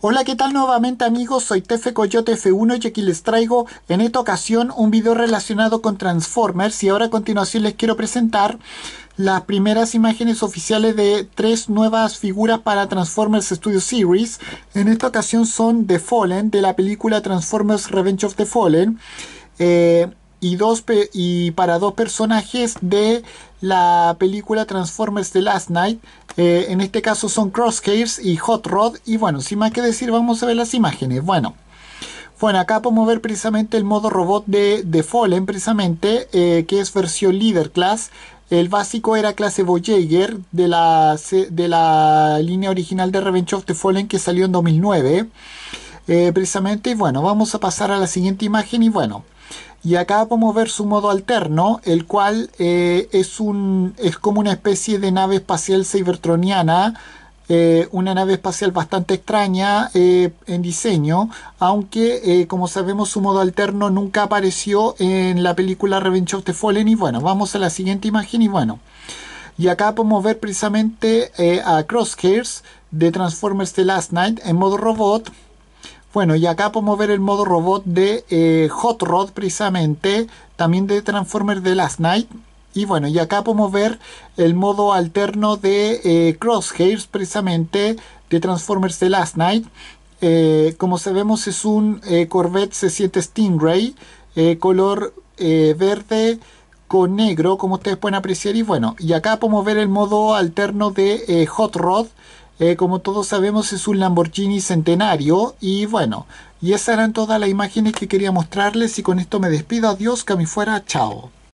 Hola, ¿qué tal nuevamente amigos? Soy Tefe Coyote F1 y aquí les traigo en esta ocasión un video relacionado con Transformers y ahora a continuación les quiero presentar las primeras imágenes oficiales de tres nuevas figuras para Transformers Studio Series. En esta ocasión son The Fallen de la película Transformers Revenge of the Fallen. Eh, y, dos y para dos personajes de la película Transformers The Last Night. Eh, en este caso son Crosshairs y Hot Rod. Y bueno, sin más que decir, vamos a ver las imágenes. Bueno. Bueno, acá podemos ver precisamente el modo robot de, The Fallen, precisamente, eh, que es versión Leader Class. El básico era clase Voyager de la, de la línea original de Revenge of the Fallen que salió en 2009. Eh, precisamente. Y bueno, vamos a pasar a la siguiente imagen y bueno. Y acá podemos ver su modo alterno, el cual eh, es, un, es como una especie de nave espacial cybertroniana eh, una nave espacial bastante extraña en diseño, aunque como sabemos su modo alterno nunca apareció en la película Revenge of the Fallen y bueno, vamos a la siguiente imagen y bueno. Y acá podemos ver precisamente a Crosshairs de Transformers The Last Night en modo robot bueno, y acá podemos ver el modo robot de eh, Hot Rod precisamente, también de Transformers de Last Night. Y bueno, y acá podemos ver el modo alterno de eh, Crosshairs precisamente de Transformers de Last Night. Eh, como sabemos es un Corvette C7 Stingray, color verde con negro, como ustedes pueden apreciar. Y bueno, y acá podemos ver el modo alterno de Hot Rod eh, como todos sabemos es un Lamborghini centenario y bueno, y esas eran todas las imágenes que quería mostrarles y con esto me despido, adiós, que fuera, chao.